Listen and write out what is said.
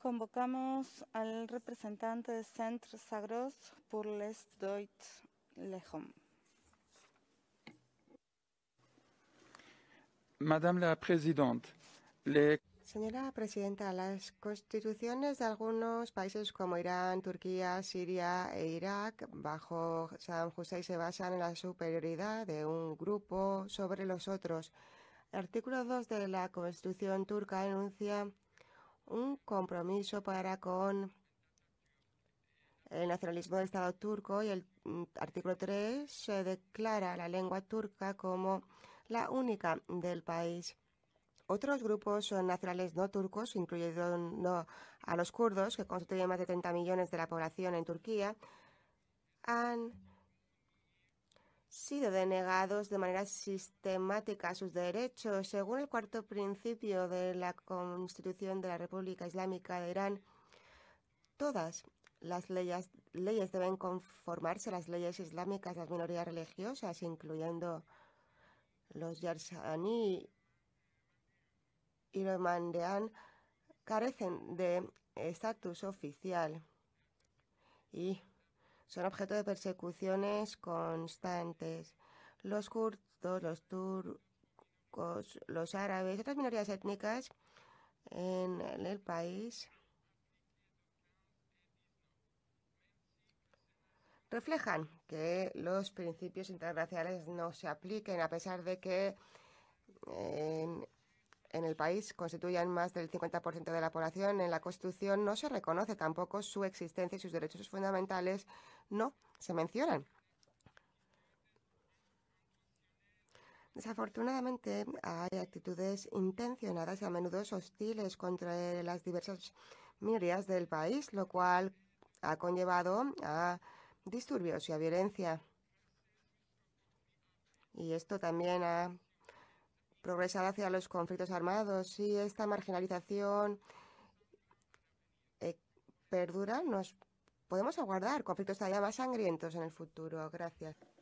Convocamos al representante de Centro Sagros por les Deutsch Señora Presidenta, las constituciones de algunos países como Irán, Turquía, Siria e Irak bajo Saddam Hussein se basan en la superioridad de un grupo sobre los otros. El artículo 2 de la Constitución turca enuncia un compromiso para con el nacionalismo del Estado turco y el mm, artículo 3 se declara la lengua turca como la única del país. Otros grupos nacionales no turcos, incluyendo a los kurdos, que constituyen más de 30 millones de la población en Turquía, han sido denegados de manera sistemática sus derechos. Según el cuarto principio de la Constitución de la República Islámica de Irán, todas las leyes, deben conformarse a las leyes islámicas de las minorías religiosas, incluyendo los yarsaní y los Mandean, carecen de estatus oficial y son objeto de persecuciones constantes. Los kurdos, los turcos, los árabes, otras minorías étnicas en el país reflejan que los principios internacionales no se apliquen a pesar de que en el país constituyen más del 50% de la población, en la Constitución no se reconoce tampoco su existencia y sus derechos fundamentales no se mencionan. Desafortunadamente, hay actitudes intencionadas y a menudo hostiles contra las diversas minorías del país, lo cual ha conllevado a disturbios y a violencia. Y esto también ha progresar hacia los conflictos armados. Si esta marginalización eh, perdura, nos podemos aguardar conflictos todavía más sangrientos en el futuro. Gracias.